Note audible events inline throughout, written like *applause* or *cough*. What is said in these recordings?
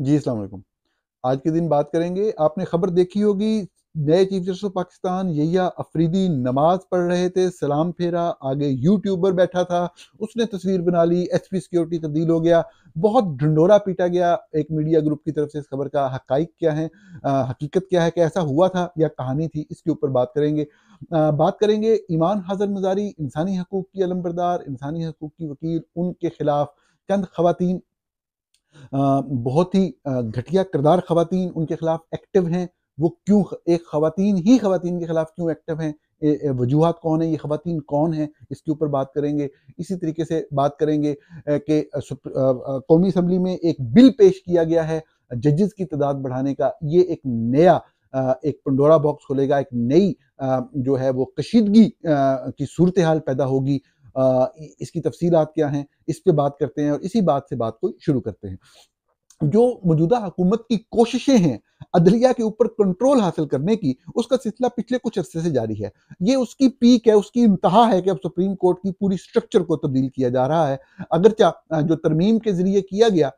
जी असल आज के दिन बात करेंगे आपने खबर देखी होगी नए chief justice of Pakistan Yahya Afridi नमाज पढ़ रहे थे सलाम फेरा आगे यूट्यूबर बैठा था उसने तस्वीर बना ली एच पी सिक्योरिटी तब्दील हो गया बहुत ढंडोरा पीटा गया एक मीडिया ग्रुप की तरफ से इस खबर का हक क्या है आ, हकीकत क्या है कि ऐसा हुआ था या कहानी थी इसके ऊपर बात करेंगे आ, बात करेंगे ईमान हाजर मजारी इंसानी हकूक़ की अलमबरदार इंसानी हकूक़ की वकील उनके खिलाफ चंद खवतिन बहुत ही घटिया किरदार खातन उनके खिलाफ एक्टिव हैं वो क्यों एक खातन ही खातन के खिलाफ क्यों एक्टिव हैं वजूहत कौन है ये खातन कौन है इसके ऊपर बात करेंगे इसी तरीके से बात करेंगे कि कौमी असम्बली में एक बिल पेश किया गया है जजेस की तादाद बढ़ाने का ये एक नया एक पंडोरा बॉक्स खोलेगा एक नई जो है वो कशीदगी की सूरत हाल पैदा होगी आ, इसकी तफसीलात क्या हैं इस पर बात करते हैं और इसी बात से बात को शुरू करते हैं जो मौजूदा हुकूमत की कोशिशें हैं अदलिया के ऊपर कंट्रोल हासिल करने की उसका सिलसिला पिछले कुछ अरसे से जारी है ये उसकी पीक है उसकी इंतहा है कि अब सुप्रीम कोर्ट की पूरी स्ट्रक्चर को तब्दील किया जा रहा है अगरचा जो तरमीम के ज़रिए किया गया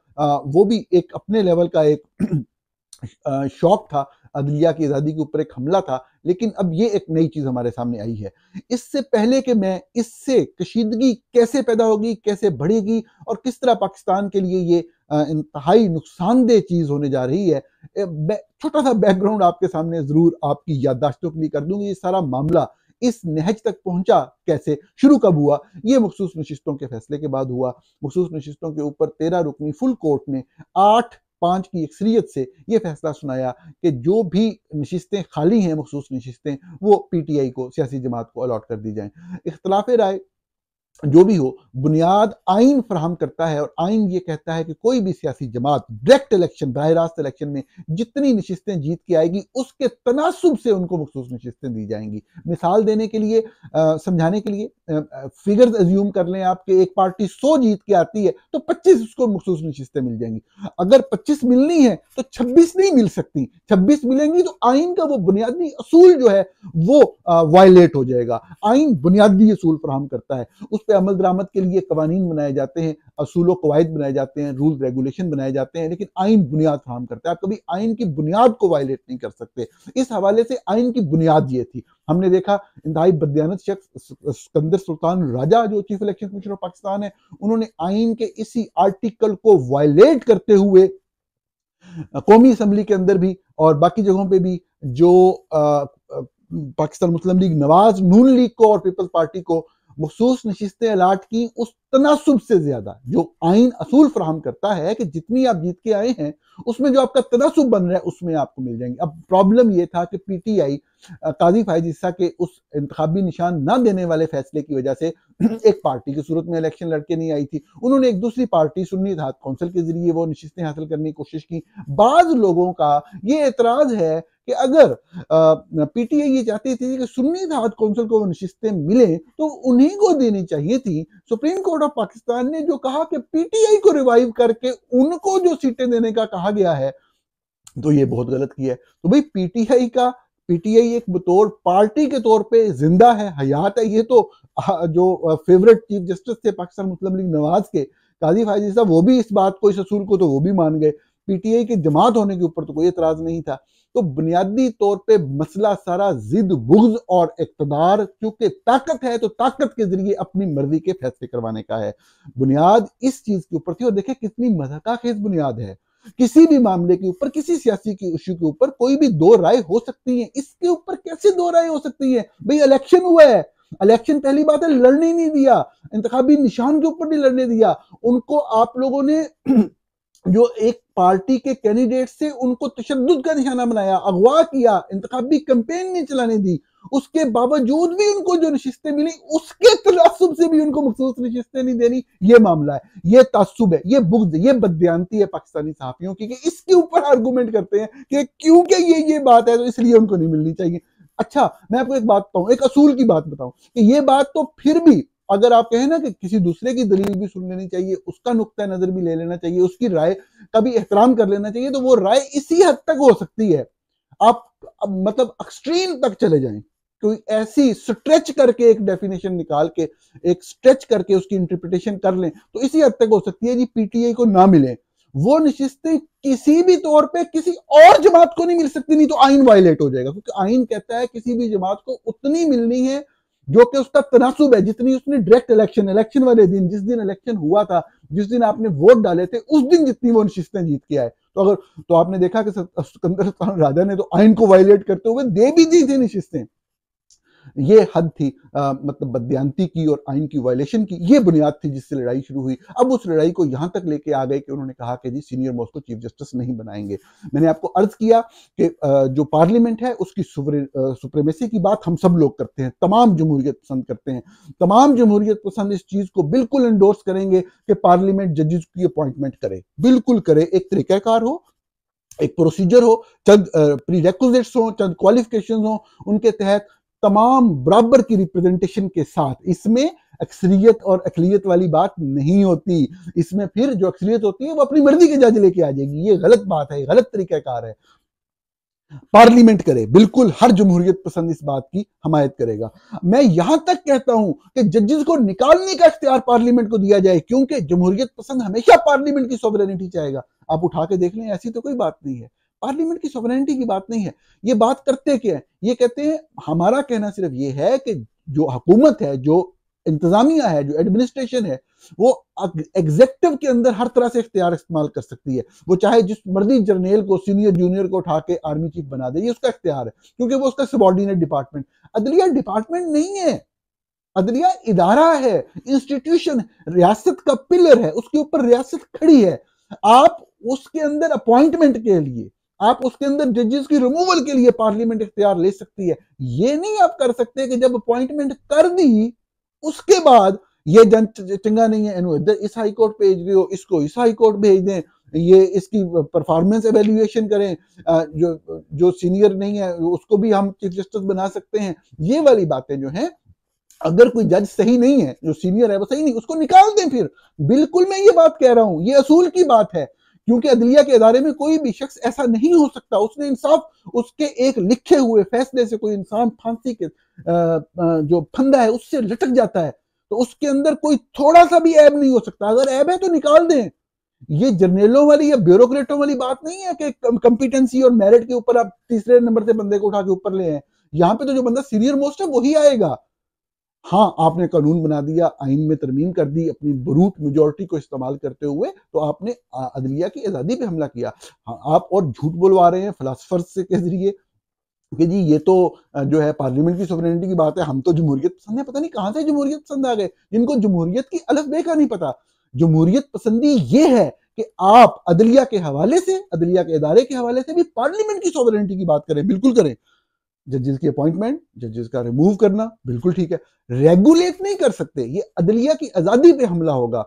वो भी एक अपने लेवल का एक *clears throat* शौक था अदलिया की आज़ादी के ऊपर एक हमला था लेकिन अब ये एक नई चीज़ हमारे सामने आई है इससे पहले कि मैं इससे कशीदगी कैसे पैदा होगी कैसे बढ़ेगी और किस तरह पाकिस्तान के लिए ये इंतहाई नुकसानदेह चीज़ होने जा रही है छोटा सा बैकग्राउंड आपके सामने ज़रूर आपकी याददाश्तों के लिए कर दूंगी ये सारा मामला इस नहज तक पहुंचा कैसे शुरू कब हुआ यह मखसूस नशिस्तों के फैसले के बाद हुआ मखसूस नशिस्तों के ऊपर तेरह रुकनी फुल कोर्ट ने आठ पाँच की अक्सरियत से ये फैसला सुनाया कि जो भी नशस्तें खाली हैं मखसूस नशस्तें वो पी टी आई को सियासी जमात को अलाट कर दी जाएँ इख्तलाफ राय जो भी हो बुनियाद आइन फ्राहम करता है और आइन ये कहता है कि कोई भी सियासी जमात डायरेक्ट इलेक्शन बरह रास्त इलेक्शन में जितनी नशस्तें जीत के आएगी उसके तनासब से उनको मखसूस नशस्तें दी जाएंगी मिसाल देने के लिए समझाने के लिए फिगर्स एज्यूम कर लें आप कि एक पार्टी सौ जीत के आती है तो पच्चीस उसको मखसूस नशस्तें मिल जाएंगी अगर पच्चीस मिलनी है तो छब्बीस नहीं मिल सकती छब्बीस मिलेंगी तो आइन का वो बुनियादी असूल जो है वो वायलेट हो जाएगा आइन बुनियादी असूल फ्राहम करता है उस पर अमल दरामद के लिए कवानीन बनाए जाते हैं असूल कवायद बनाए जाते हैं रूल रेगुलेशन बनाए जाते हैं लेकिन आइन बुनियाद फराम करता है आप कभी आइन की बुनियाद को वायलेट नहीं कर सकते इस हवाले से आइन की बुनियाद ये थी हमने देखा इंतहाई बदयानत शख्स सिकंदर सुल्तान राजा जो chief election commissioner of Pakistan है उन्होंने आइन के इसी आर्टिकल को वायलेट करते हुए कौमी असम्बली के अंदर भी और बाकी जगहों पर भी जो आ, Pakistan Muslim League Nawaz Noon League को और पीपल्स पार्टी को मखसूस नशस्तें अलाट की उस तनासब से ज्यादा जो आइन असूल फ्राहम करता है कि जितनी आप जीत के आए हैं उसमें जो आपका तनासब बन रहा है उसमें आपको मिल जाएंगे अब प्रॉब्लम यह था कि पी टी आई काजी फायज हिस्सा के उस इंतबी निशान ना देने वाले फैसले की वजह से *clears throat* एक पार्टी की सूरत में इलेक्शन लड़के नहीं आई थी उन्होंने एक दूसरी पार्टी सुन्नी धात कौंसिल के जरिए वो नशस्तें हासिल करने की कोशिश की बाज़ लोगों का ये एतराज़ है कि अगर पीटीए ये चाहती थी कि सुन्नी दावत कौंसिल को नशिस्तें मिले तो उन्हीं को देनी चाहिए थी सुप्रीम कोर्ट ऑफ पाकिस्तान ने जो कहा कि पीटीआई को रिवाइव करके उनको जो सीटें देने का कहा गया है तो ये बहुत गलत किया है तो भाई पीटीआई का पीटीआई एक बतौर पार्टी के तौर पे जिंदा है हयात है ये तो जो फेवरेट चीफ जस्टिस थे पाकिस्तान मुस्लिम लीग नवाज के काजी फायजी साहब वो भी इस बात को इस असूल को तो वो भी मान गए पीटीआई की जमात होने के ऊपर तो कोई एतराज नहीं था तो बुनियादी तौर पे मसला सारा जिद बुग्ज और इकतदार क्योंकि ताकत है तो ताकत के जरिए अपनी मर्जी के फैसले करवाने का है बुनियाद इस चीज के ऊपर थी और देखे कितनी खेज बुनियाद है किसी भी मामले के ऊपर किसी सियासी के इशू के ऊपर कोई भी दो राय हो सकती है इसके ऊपर कैसे दो राय हो सकती है भाई इलेक्शन हुआ है इलेक्शन पहली बात है लड़ने नहीं दिया इंतबी निशान के ऊपर नहीं लड़ने दिया उनको आप लोगों ने जो एक पार्टी के कैंडिडेट से उनको तशद का निशाना बनाया अगवा किया इंतबी कैंपेन नहीं चलाने दी उसके बावजूद भी उनको जो नशस्तें मिली उसके तलासुब से भी उनको मखसूस नशस्तें नहीं देनी ये मामला है ये तासुब है ये बुग्ज ये बदयांती है पाकिस्तानी सहाफियों की इसके ऊपर आर्गूमेंट करते हैं कि क्योंकि ये ये बात है तो इसलिए उनको नहीं मिलनी चाहिए अच्छा मैं आपको एक बात बताऊं एक असूल की बात बताऊं कि ये बात तो फिर भी अगर आप कहें ना कि किसी दूसरे की दलील भी सुन लेनी चाहिए उसका नुकता नजर भी ले लेना चाहिए उसकी राय का भी एहतराम कर लेना चाहिए तो वो राय इसी हद तक हो सकती है आप मतलब एक्सट्रीम तक चले जाए कोई ऐसी स्ट्रेच करके एक डेफिनेशन निकाल के एक स्ट्रेच करके उसकी इंटरप्रिटेशन कर लें तो इसी हद तक हो सकती है जी पीटीआई को ना मिले वो नशिस्तें किसी भी तौर पे किसी और जमात को नहीं मिल सकती नहीं तो आइन वायलेट हो जाएगा क्योंकि आइन कहता है किसी भी जमात को उतनी मिलनी है जो कि उसका तनासुब है जितनी उसने डायरेक्ट इलेक्शन इलेक्शन वाले दिन जिस दिन इलेक्शन हुआ था जिस दिन आपने वोट डाले थे उस दिन जितनी वो नशिस्तें जीत के आए तो अगर तो आपने देखा कि सिकंदर राजा ने तो आइन को वायलेट करते हुए दे भी दी थी नशिस्तें ये हद थी आ, मतलब बदयांती की और आइन की वायलेशन की ये बुनियाद थी जिससे लड़ाई शुरू हुई अब उस लड़ाई को यहां तक लेके आ गए कि उन्होंने कहा कि जी सीनियर मोस्ट को चीफ जस्टिस नहीं बनाएंगे मैंने आपको अर्ज किया कि जो पार्लियामेंट है उसकी सुप्रेमेसी की बात हम सब लोग करते हैं तमाम जमहूरियत पसंद करते हैं तमाम जमहूरियत पसंद इस चीज़ को बिल्कुल इंडोर्स करेंगे कि पार्लियामेंट जजेस की अपॉइंटमेंट करे बिल्कुल करे एक तरीकाकार हो एक प्रोसीजर हो चंद प्री रेक्विजिट्स हो चंद क्वालिफिकेशन हो उनके तहत तमाम बराबर की रिप्रेजेंटेशन के साथ इसमें अक्सरियत और अकलीत वाली बात नहीं होती इसमें फिर जो अक्सरियत होती है वो अपनी मर्जी के जज लेके आ जाएगी ये गलत बात है गलत तरीकाकार है पार्लियामेंट करे बिल्कुल हर जमहूरियत पसंद इस बात की हमायत करेगा मैं यहां तक कहता हूं कि जजेस को निकालने का इख्तियार पार्लियामेंट को दिया जाए क्योंकि जमहूरियत पसंद हमेशा पार्लियामेंट की सोवरेनिटी चाहेगा आप उठा के देख लें ऐसी तो कोई बात नहीं है पार्लियामेंट की सोवरेनिटी की बात नहीं है ये बात करते क्या है ये कहते हैं हमारा कहना सिर्फ ये है कि जो हुकूमत है जो इंतजामिया है जो एडमिनिस्ट्रेशन है वो एग्जेक्टिव के अंदर हर तरह से इख्तियार इस्तेमाल कर सकती है वो चाहे जिस मर्जी जर्नेल को सीनियर जूनियर को उठा के आर्मी चीफ बना दे ये उसका इख्तियार है क्योंकि वो उसका सबॉर्डिनेट डिपार्टमेंट अदलिया डिपार्टमेंट नहीं है अदलिया इदारा है इंस्टीट्यूशन रियासत का पिलर है उसके ऊपर रियासत खड़ी है आप उसके अंदर अपॉइंटमेंट के लिए आप उसके अंदर जजेस की रिमूवल के लिए पार्लियामेंट इख्तियार ले सकती है ये नहीं आप कर सकते कि जब अपॉइंटमेंट कर दी उसके बाद ये जन चंगा नहीं है इन्हों इधर इस हाई कोर्ट भेज रहे हो इसको इस हाई कोर्ट भेज दें ये इसकी परफॉर्मेंस एवेल्यूएशन करें जो जो सीनियर नहीं है उसको भी हम चीफ जस्टिस बना सकते हैं ये वाली बातें जो हैं अगर कोई जज सही नहीं है जो सीनियर है वो सही नहीं उसको निकाल दें फिर बिल्कुल मैं ये बात कह रहा हूं ये असूल की बात है क्योंकि अदलिया के अदारे में कोई भी शख्स ऐसा नहीं हो सकता उसने इंसाफ उसके एक लिखे हुए फैसले से कोई इंसान फांसी के जो फंदा है उससे लटक जाता है तो उसके अंदर कोई थोड़ा सा भी ऐब नहीं हो सकता अगर ऐब है तो निकाल दें ये जर्नेलों वाली या ब्यूरोक्रेटों वाली बात नहीं है कि कंपिटेंसी और मेरिट के ऊपर आप तीसरे नंबर से बंदे को उठा के ऊपर ले आए यहाँ पे तो जो बंदा सीनियर मोस्ट है वही आएगा हाँ आपने कानून बना दिया आइन में तरमीम कर दी अपनी बरूत मेजोरिटी को इस्तेमाल करते हुए तो आपने अदलिया की आज़ादी पे हमला किया हाँ, आप और झूठ बुलवा रहे हैं फलासफर्स से के जरिए कि जी ये तो जो है पार्लियामेंट की सोवरेनिटी की बात है हम तो जमहूरियत पसंद है पता नहीं कहाँ से जमहूरियत पसंद आ गए जिनको जमहूरियत की अलफ बे का नहीं पता जमहूरियत पसंदी ये है कि आप अदलिया के हवाले से अदलिया के इदारे के हवाले से भी पार्लियामेंट की सोवरेनिटी की बात करें बिल्कुल करें जजेस की अपॉइंटमेंट जजेस का रिमूव करना बिल्कुल ठीक है रेगुलेट नहीं कर सकते ये अदलिया की आजादी पे हमला होगा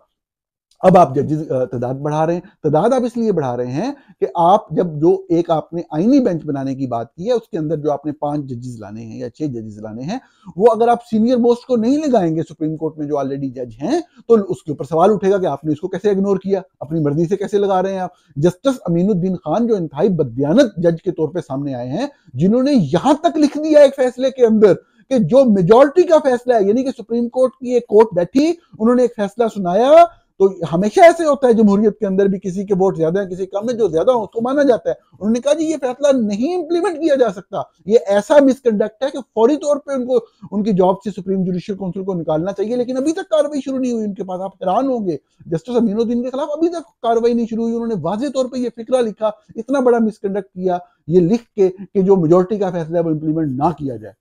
अब आप जजेस तादाद बढ़ा रहे हैं तादाद आप इसलिए बढ़ा रहे हैं कि आप जब जो एक आपने आईनी बेंच बनाने की बात की है उसके अंदर जो आपने पांच जजेस लाने हैं या छह जजेस लाने हैं वो अगर आप सीनियर मोस्ट को नहीं लगाएंगे सुप्रीम कोर्ट में जो ऑलरेडी जज हैं तो उसके ऊपर सवाल उठेगा कि आपने इसको कैसे इग्नोर किया अपनी मर्जी से कैसे लगा रहे हैं आप जस्टिस अमीनुद्दीन खान जो इंतहाई बदयानत जज के तौर पर सामने आए हैं जिन्होंने यहां तक लिख दिया एक फैसले के अंदर कि जो मेजोरिटी का फैसला है यानी कि सुप्रीम कोर्ट की एक कोर्ट बैठी उन्होंने एक फैसला सुनाया तो हमेशा ऐसे होता है जमहूरियत के अंदर भी किसी के वोट ज्यादा है किसी कम है जो ज्यादा हो उसको माना जाता है उन्होंने कहा जी ये फैसला नहीं इंप्लीमेंट किया जा सकता ये ऐसा मिसकंडक्ट है कि फौरी तौर पर उनको उनकी जॉब से सुप्रीम जुडिशियल काउंसिल को निकालना चाहिए लेकिन अभी तक कार्रवाई शुरू नहीं हुई उनके पास आप हैरान होंगे जस्टिस अमीनुद्दीन के खिलाफ अभी तक कार्रवाई नहीं शुरू हुई उन्होंने वाजे तौर पर यह फिक्रा लिखा इतना बड़ा मिसकंडक्ट किया ये लिख के कि जो मेजोरिटी का फैसला है वो इम्प्लीमेंट ना किया जाए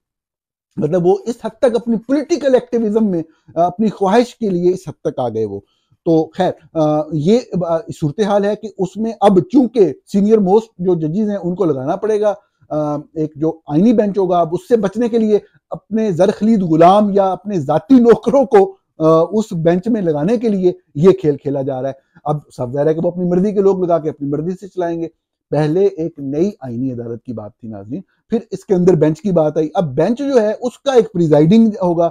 मतलब वो इस हद तक अपनी पॉलिटिकल एक्टिविज्म में अपनी ख्वाहिश के लिए इस हद तक आ गए वो तो खैर ये सूरत हाल है कि उसमें अब चूंकि सीनियर मोस्ट जो जजेज हैं उनको लगाना पड़ेगा एक जो आइनी बेंच होगा अब उससे बचने के लिए अपने जरखलीद गुलाम या अपने जाती नौकरों को उस बेंच में लगाने के लिए ये खेल खेला जा रहा है अब सब रहा है कि वो अपनी मर्जी के लोग लगा के अपनी मर्जी से चलाएंगे पहले एक नई आईनी अदालत की बात थी नाजीन फिर इसके अंदर बेंच की बात आई अब बेंच जो है उसका एक प्रिजाइडिंग होगा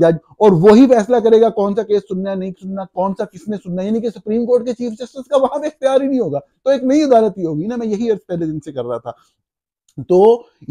जज और वही फैसला करेगा कौन सा केस सुनना है नहीं सुनना कौन सा किसने सुनना यानी कि सुप्रीम कोर्ट के चीफ जस्टिस का वहां पर इख्तियार ही नहीं होगा तो एक नई अदालत ही होगी ना मैं यही अर्ज पहले दिन से कर रहा था तो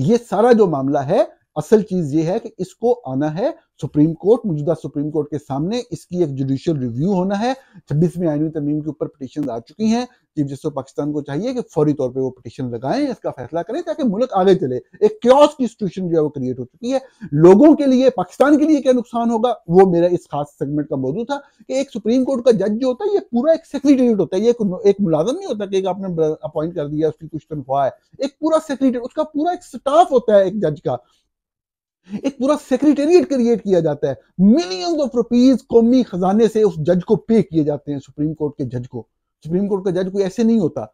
ये सारा जो मामला है असल चीज ये है कि इसको आना है सुप्रीम कोर्ट मौजूदा सुप्रीम कोर्ट के सामने इसकी एक जुडिशियल रिव्यू होना है छब्बीसवीं आयनी तरमीम के ऊपर पटिशन आ चुकी हैं चीफ जस्टिस पाकिस्तान को चाहिए कि फौरी तौर पे वो पटिशन लगाएं इसका फैसला करें ताकि मुल्क आगे चले एक क्योस की सिचुएशन जो है वो क्रिएट हो चुकी है लोगों के लिए पाकिस्तान के लिए क्या नुकसान होगा वो मेरा इस खास सेगमेंट का मौजूद था कि एक सुप्रीम कोर्ट का जज जो होता है ये पूरा एक सेक्रेटरीट होता है ये एक मुलाजम नहीं होता कि आपने अपॉइंट कर दिया उसकी कुछ तनख्वाह है एक पूरा सेक्रेटरी उसका पूरा एक स्टाफ होता है एक जज का एक पूरा सेक्रेटेरिएट क्रिएट किया जाता है मिलियंस ऑफ रुपीज कौमी खजाने से उस जज को पे किए जाते हैं सुप्रीम कोर्ट के जज को सुप्रीम कोर्ट का जज कोई ऐसे नहीं होता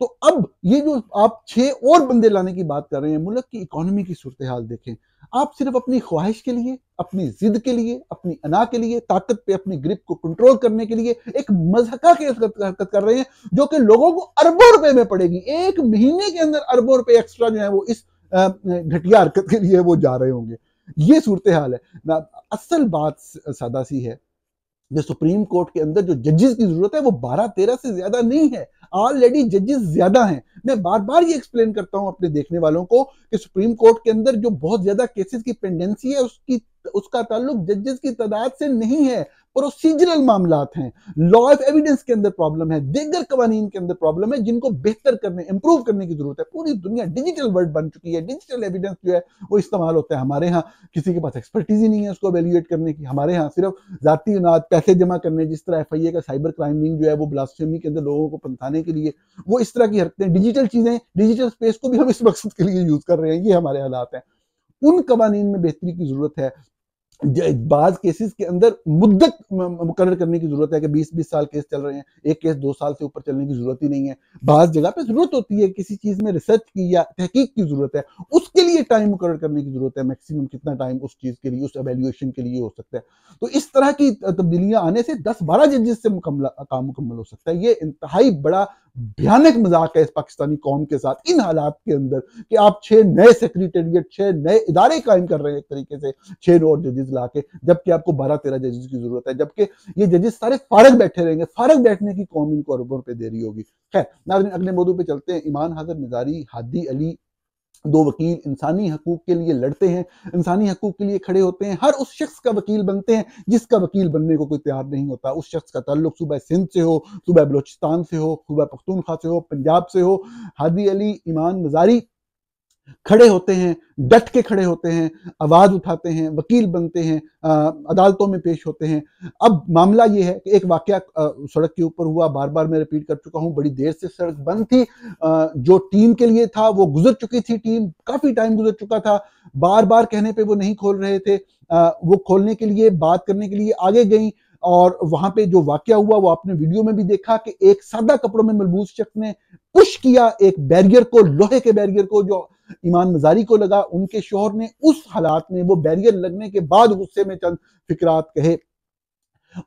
तो अब ये जो आप छह और बंदे लाने की बात कर रहे हैं मुल्क की इकोनॉमी की सूरत हाल देखें आप सिर्फ अपनी ख्वाहिश के लिए अपनी जिद के लिए अपनी अना के लिए ताकत पे अपनी ग्रिप को कंट्रोल करने के लिए एक मजहका की हरकत कर रहे हैं जो कि लोगों को अरबों रुपए में पड़ेगी एक महीने के अंदर अरबों रुपए एक्स्ट्रा जो है वो इस घटिया हरकत के लिए वो जा रहे होंगे ये सूरत हाल है ना असल बात सादा सी है जो सुप्रीम कोर्ट के अंदर जो जजेस की जरूरत है वो बारह तेरह से ज्यादा नहीं है ऑलरेडी जजेस ज्यादा हैं मैं बार बार ये एक्सप्लेन करता हूं अपने देखने वालों को कि सुप्रीम कोर्ट के अंदर जो बहुत ज्यादा केसेस की पेंडेंसी है उसकी उसका ताल्लुक जजेस की तादाद से नहीं है प्रोसीजरल मामला हैं लॉ ऑफ एविडेंस के अंदर प्रॉब्लम है दिगर कवानीन के अंदर प्रॉब्लम है जिनको बेहतर करने इंप्रूव करने की जरूरत है पूरी दुनिया डिजिटल वर्ल्ड बन चुकी है डिजिटल एविडेंस जो है वो इस्तेमाल होता है हमारे यहाँ किसी के पास एक्सपर्टीज ही नहीं है उसको एवेल्यूएट करने की हमारे यहाँ सिर्फ जाती अनाज पैसे जमा करने जिस तरह एफ का साइबर क्राइम विंग जो है वो ब्लास्टमी के अंदर लोगों को पंथाने के लिए वो इस तरह की हरकतें डिजिटल चीज़ें डिजिटल स्पेस को भी हम इस मकसद के लिए यूज़ कर रहे हैं ये हमारे हालात हैं उन कवानीन में बेहतरी की जरूरत है बाज केसेस के अंदर मुद्दत मुकर करने की जरूरत है कि 20-20 साल केस चल रहे हैं एक केस दो साल से ऊपर चलने की जरूरत ही नहीं है बाज जगह पे जरूरत होती है किसी चीज में रिसर्च की या तहकीक की जरूरत है उसके लिए टाइम मुकर करने की जरूरत है मैक्सिमम कितना टाइम उस चीज के लिए उस एवेल्युएशन के लिए हो सकता है तो इस तरह की तब्दीलियां आने से दस बारह जजेस से मुकम्मल काम मुकम्मल हो सकता है ये इंतहाई बड़ा भयानक मजाक है इस पाकिस्तानी कौम के साथ इन हालात के अंदर कि आप छह नए सेक्रेटेरिएट छह नए इदारे कायम कर रहे हैं एक तरीके से छह नौ जजेस ला के जबकि आपको बारह तेरह जजेस की जरूरत है जबकि ये जजेस सारे फारग बैठे रहेंगे फारग बैठने की कौम इनको अरबों पर दे रही होगी खैर नाजन अगले मौजूद पर चलते हैं ईमान हाजर मिजारी हादी अली दो वकील इंसानी हकूक के लिए लड़ते हैं इंसानी हकूक के लिए खड़े होते हैं हर उस शख्स का वकील बनते हैं जिसका वकील बनने को कोई तैयार नहीं होता उस शख्स का ताल्लुक सुबह सिंध से हो सुबह बलोचिस्तान से हो सुबह पख्तूनख्वा से हो पंजाब से हो हादी अली ईमान मजारी खड़े होते हैं डट के खड़े होते हैं आवाज़ उठाते हैं वकील बनते हैं अदालतों में पेश होते हैं अब मामला ये है कि एक वाक्य सड़क के ऊपर हुआ बार बार मैं रिपीट कर चुका हूँ बड़ी देर से सड़क बंद थी जो टीम के लिए था वो गुजर चुकी थी टीम काफ़ी टाइम गुजर चुका था बार बार कहने पर वो नहीं खोल रहे थे वो खोलने के लिए बात करने के लिए आगे गई और वहां पे जो वाक्य हुआ वो आपने वीडियो में भी देखा कि एक सादा कपड़ों में मलबूस शख्स ने पुश किया एक बैरियर को लोहे के बैरियर को जो ईमान मजारी को लगा उनके शोहर ने उस हालात में वो बैरियर लगने के बाद गुस्से में चंद फिक्रात कहे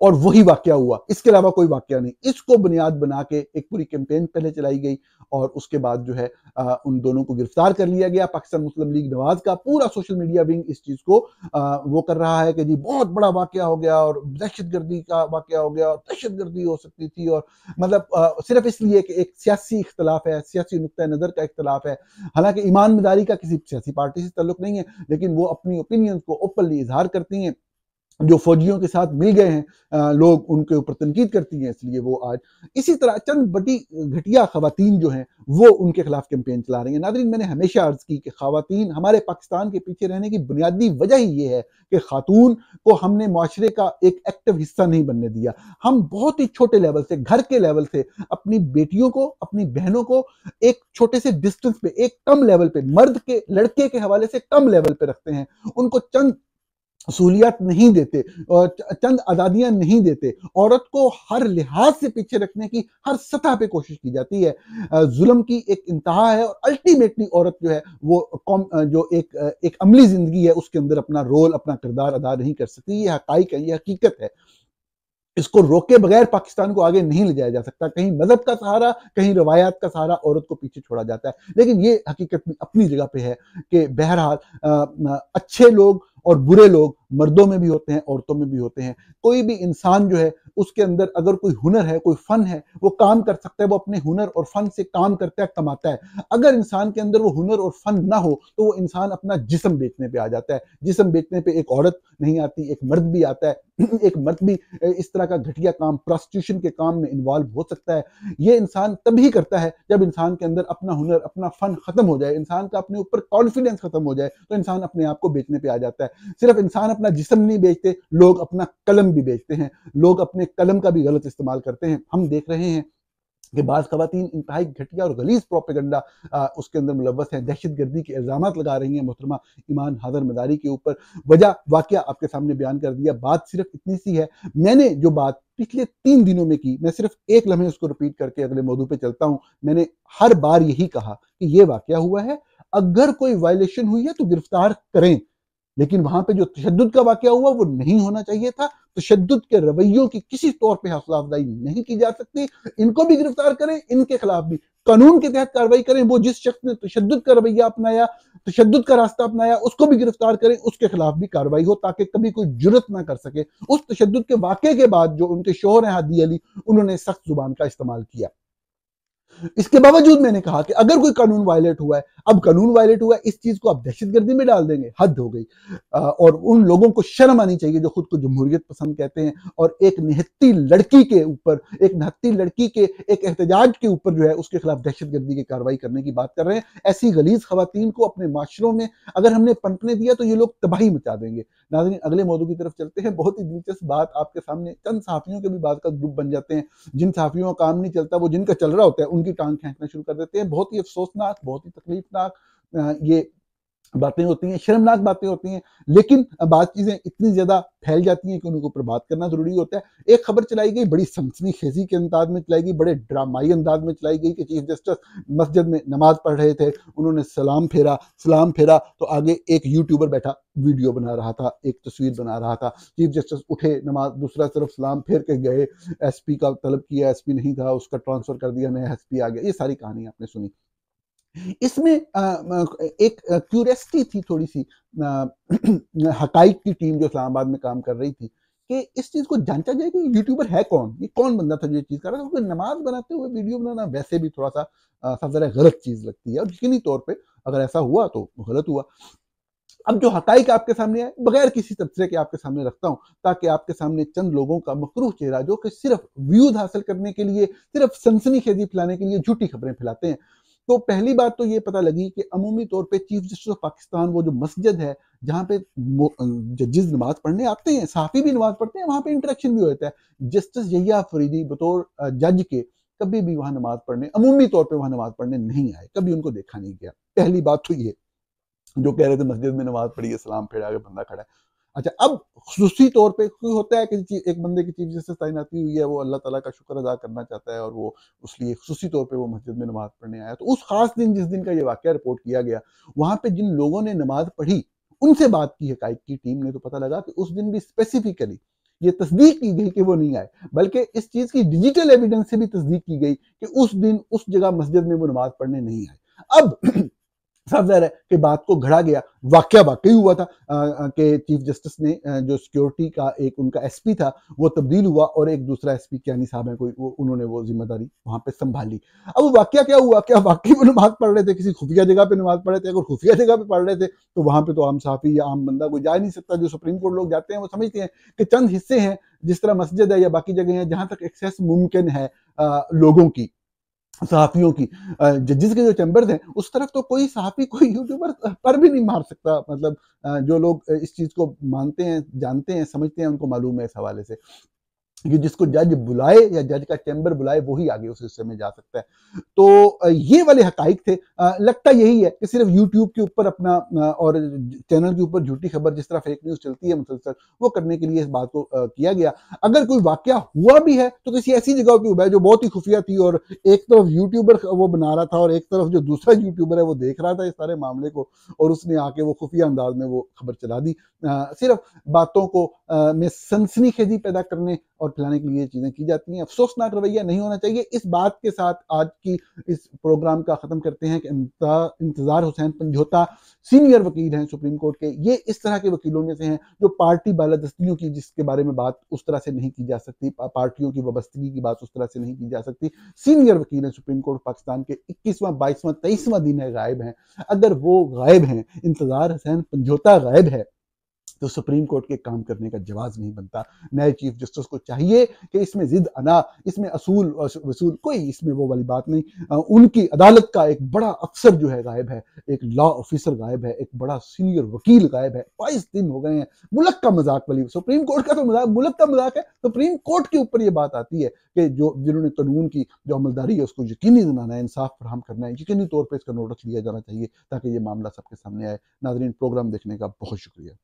और वही वाक्य हुआ इसके अलावा कोई वाक्य नहीं इसको बुनियाद बना के एक पूरी कैंपेन पहले चलाई गई और उसके बाद जो है आ, उन दोनों को गिरफ्तार कर लिया गया पाकिस्तान मुस्लिम लीग नवाज का पूरा सोशल मीडिया विंग इस चीज़ को आ, वो कर रहा है कि जी बहुत बड़ा वाक्य हो गया और दहशत गर्दी का वाक्य हो गया और दहशत गर्दी हो सकती थी और मतलब आ, सिर्फ इसलिए कि एक सियासी इख्तलाफ है सियासी नुक़ नज़र का इख्तलाफ है हालांकि ईमानदारी का किसी सियासी पार्टी से तल्लुक नहीं है लेकिन वो अपनी ओपिनियन को ओपनली इजहार करती हैं जो फौजियों के साथ मिल गए हैं लोग उनके ऊपर तनकीद करती हैं इसलिए वो आज इसी तरह चंद बड़ी घटिया खातन जो हैं वो उनके खिलाफ कैंपेन चला रही हैं नादरीन मैंने हमेशा अर्ज़ की कि खातन हमारे पाकिस्तान के पीछे रहने की बुनियादी वजह ही ये है कि खातून को हमने माशरे का एक एक्टिव हिस्सा नहीं बनने दिया हम बहुत ही छोटे लेवल से घर के लेवल से अपनी बेटियों को अपनी बहनों को एक छोटे से डिस्टेंस पे एक कम लेवल पे मर्द के लड़के के हवाले से कम लेवल पे रखते हैं उनको चंद सहूलियात नहीं देते चंद आज़ादियां नहीं देते औरत को हर लिहाज से पीछे रखने की हर सतह पे कोशिश की जाती है जुल्म की एक इंतहा है और अल्टीमेटली औरत जो है वो कौम जो एक एक अमली ज़िंदगी है उसके अंदर अपना रोल अपना किरदार अदा नहीं कर सकती ये हकाइक है ये हकीकत है इसको रोके बगैर पाकिस्तान को आगे नहीं ले जाया जा सकता कहीं मजहब का सहारा कहीं रवायात का सहारा औरत को पीछे छोड़ा जाता है लेकिन ये हकीकत भी अपनी जगह पे है कि बहरहाल अच्छे लोग और बुरे लोग मर्दों में भी होते हैं औरतों में भी होते हैं कोई भी इंसान जो है उसके अंदर अगर कोई हुनर है कोई फन है वो काम कर सकता है वो अपने हुनर और फन से काम करता है कमाता है अगर इंसान के अंदर वो हुनर और फन ना हो तो वो इंसान अपना जिसम बेचने पर आ जाता है जिसम बेचने पर एक औरत नहीं आती एक मर्द भी आता है *clears throat* एक मर्द भी इस तरह का घटिया काम प्रोस्टिट्यूशन के काम में इन्वॉल्व हो सकता है ये इंसान तभी करता है जब इंसान के अंदर अपना हुनर अपना फन खत्म हो जाए इंसान का अपने ऊपर कॉन्फिडेंस खत्म हो जाए तो इंसान अपने आप को बेचने पर आ जाता है सिर्फ इंसान अपना जिसम नहीं बेचते लोग अपना कलम भी बेचते हैं लोग अपने कलम का भी गलत इस्तेमाल करते हैं हम देख रहे हैं कि बाज़ खातन इंतहाई घटिया और गलीस प्रोपेगंडा उसके अंदर मुलवस हैं दहशत गर्दी के इल्ज़ाम लगा रही हैं मोहतरमा ईमान हजर मदारी के ऊपर वजह वाक़ आपके सामने बयान कर दिया बात सिर्फ इतनी सी है मैंने जो बात पिछले तीन दिनों में की मैं सिर्फ एक लम्हे उसको रिपीट करके अगले मौदू पे चलता हूँ मैंने हर बार यही कहा कि ये वाक़ हुआ है अगर कोई वायलेशन हुई है तो गिरफ्तार करें लेकिन वहां पर जो तशद का वाक्य हुआ वो नहीं होना चाहिए था तशद के रवैयों की किसी तौर पर हौसला अफजाई नहीं की जा सकती इनको भी गिरफ्तार करें इनके खिलाफ भी कानून के तहत कार्रवाई करें वो जिस शख्स ने तशद का रवैया अपनाया तशद का रास्ता अपनाया उसको भी गिरफ्तार करें उसके खिलाफ भी कार्रवाई हो ताकि कभी कोई जुरत ना कर सके उस तशद के वाक़े के बाद जो उनके शोहर हैं हादी अली उन्होंने सख्त जुबान का इस्तेमाल किया इसके बावजूद मैंने कहा कि अगर कोई कानून वायलेट हुआ है अब कानून वायलेट हुआ है इस चीज को आप दहशतगर्दी में डाल देंगे हद हो गई और उन लोगों को शर्म आनी चाहिए जो खुद को जमहूरियत पसंद कहते हैं और एक निहत्ती लड़की के ऊपर एक निहत्ती लड़की के एक एहतजाज के ऊपर जो है उसके खिलाफ दहशतगर्दी की कार्रवाई करने की बात कर रहे हैं ऐसी गलीज खातन को अपने माशरों में अगर हमने पनपने दिया तो ये लोग तबाही मचा देंगे नाजरीन अगले मौजूद की तरफ चलते हैं बहुत ही दिलचस्प बात आपके सामने चंद सहाफियों के भी बात का ग्रुप बन जाते हैं जिन सहाफियों का काम नहीं चलता वो जिनका चल रहा होता है उन उनकी टांग खींचना शुरू कर देते हैं बहुत ही अफसोसनाक बहुत ही तकलीफनाक ये बातें होती हैं शर्मनाक बातें होती हैं लेकिन बात चीज़ें इतनी ज़्यादा फैल जाती हैं कि उनके ऊपर बात करना ज़रूरी होता है एक खबर चलाई गई बड़ी सनसनी खेजी के अंदाज में चलाई गई बड़े ड्रामाई अंदाज में चलाई गई कि चीफ जस्टिस मस्जिद में नमाज पढ़ रहे थे उन्होंने सलाम फेरा सलाम फेरा तो आगे एक यूट्यूबर बैठा वीडियो बना रहा था एक तस्वीर बना रहा था चीफ जस्टिस उठे नमाज दूसरा तरफ सलाम फेर के गए एसपी का तलब किया एसपी नहीं था उसका ट्रांसफ़र कर दिया नया एसपी आ गया ये सारी कहानी आपने सुनी इसमें एक क्यूरियसिटी थी थोड़ी सी *clears throat* हकाइक की टीम जो इस्लामाबाद में काम कर रही थी कि इस चीज़ को जांचा जाए कि यूट्यूबर है कौन ये कौन बंदा था जो ये चीज़ कर रहा था क्योंकि नमाज बनाते हुए वीडियो बनाना वैसे भी थोड़ा सा सब ज़रा गलत चीज़ लगती है और यकीनी तौर पर अगर ऐसा हुआ तो गलत हुआ अब जो हकाइक आपके सामने आए बगैर किसी तबसे के आपके सामने रखता हूं ताकि आपके सामने चंद लोगों का मकरूह चेहरा जो कि सिर्फ व्यूज हासिल करने के लिए सिर्फ सनसनी खेजी फैलाने के लिए झूठी खबरें फैलाते हैं तो पहली बात तो ये पता लगी कि अमूमी तौर पे चीफ जस्टिस ऑफ पाकिस्तान वो जो मस्जिद है जहाँ पे जजिस नमाज पढ़ने आते हैं साफी भी नमाज पढ़ते हैं वहाँ पे इंटरेक्शन भी होता है जस्टिस यहिया फरीदी बतौर जज के कभी भी वहाँ नमाज पढ़ने अमूमी तौर पर वहाँ नमाज पढ़ने नहीं आए कभी उनको देखा नहीं गया पहली बात तो ये जो कह रहे थे मस्जिद में नमाज पढ़ी है सलाम फेरा के बंदा खड़ा है अच्छा अब खसूसी तौर पे क्यों होता है कि एक बंदे की चीफ जैसे तैनाती हुई है वो अल्लाह ताला का शुक्र अदा करना चाहता है और वो उस खसूसी तौर पे वो मस्जिद में नमाज़ पढ़ने आया तो उस खास दिन जिस दिन का ये वाक़ रिपोर्ट किया गया वहाँ पे जिन लोगों ने नमाज़ पढ़ी उनसे बात की हकाइक की टीम ने तो पता लगा कि उस दिन भी स्पेसिफिकली ये तस्दीक की गई कि वो नहीं आए बल्कि इस चीज़ की डिजिटल एविडेंस से भी तस्दीक की गई कि उस दिन उस जगह मस्जिद में वो नमाज़ पढ़ने नहीं आए अब साफ जाहिर है कि बात को घड़ा गया वाक्य वाकई हुआ था कि चीफ जस्टिस ने जो सिक्योरिटी का एक उनका एसपी था वो तब्दील हुआ और एक दूसरा एसपी कैनी साहब है कोई वो उन्होंने वो जिम्मेदारी वहां पे संभाली अब वो वाक्य क्या हुआ क्या वाकई में नमाज पढ़ रहे थे किसी खुफिया जगह पे नमाज पढ़ रहे थे अगर खुफिया जगह पे पढ़ रहे थे तो वहाँ पे तो आम साफी या आम बंदा कोई जा नहीं सकता जो सुप्रीम कोर्ट लोग जाते हैं वो समझते हैं कि चंद हिस्से हैं जिस तरह मस्जिद है या बाकी जगह है जहाँ तक एक्सेस मुमकिन है लोगों की सहाफ़ियों की जजिस के जो चैम्बर्स हैं उस तरफ तो कोई सहाफ़ी कोई यूट्यूबर पर भी नहीं मार सकता मतलब जो लोग इस चीज़ को मानते हैं जानते हैं समझते हैं उनको मालूम है इस हवाले से कि जिसको जज बुलाए या जज का चैम्बर बुलाए वो ही आगे उस हिस्से में जा सकता है तो ये वाले हकाइक थे लगता यही है कि सिर्फ यूट्यूब के ऊपर अपना और चैनल के ऊपर झूठी खबर जिस तरह फेक न्यूज़ चलती है मुसलसल वो करने के लिए इस बात को किया गया अगर कोई वाक्य हुआ भी है तो किसी ऐसी जगह पर हुआ है जो बहुत ही खुफिया थी और एक तरफ यूट्यूबर वो बना रहा था और एक तरफ जो दूसरा यूट्यूबर है वो देख रहा था इस सारे मामले को और उसने आके वो खुफिया अंदाज में वो खबर चला दी सिर्फ बातों को में सनसनी खेजी पैदा करने और फैलाने के लिए चीज़ें की जाती हैं अफसोसनाक रवैया नहीं होना चाहिए इस बात के साथ आज की इस प्रोग्राम का ख़त्म करते हैं कि इंतज़ार हुसैन पंजोता सीनियर वकील हैं सुप्रीम कोर्ट के ये इस तरह के वकीलों में से हैं जो पार्टी बालादस्तियों की जिसके बारे में बात उस तरह से नहीं की जा सकती पार्टियों की वाबस्तगी की बात उस तरह से नहीं की जा सकती सीनियर वकील हैं सुप्रीम कोर्ट पाकिस्तान के इक्कीसवा बाईसवा तेईसवां दिन है गायब हैं अगर वो गायब हैं इंतज़ार हुसैन पंजोता गायब है तो सुप्रीम कोर्ट के काम करने का जवाब नहीं बनता नए चीफ जस्टिस को चाहिए कि इसमें जिद अना इसमें असूल वसूल कोई इसमें वो वाली बात नहीं उनकी अदालत का एक बड़ा अफसर जो है गायब है एक लॉ ऑफिसर गायब है एक बड़ा सीनियर वकील गायब है बाईस दिन हो गए हैं मुल्क का मजाक वाली सुप्रीम कोर्ट का तो मजाक मुल्क का मजाक है सुप्रीम कोर्ट के ऊपर ये बात आती है कि जो जिन्होंने कानून की जो अमलदारी है उसको यकीनी बनाना है इंसाफ फराम करना है यकीनी तौर पर इसका नोटिस लिया जाना चाहिए ताकि ये मामला सबके सामने आए नाजरीन प्रोग्राम देखने का बहुत शुक्रिया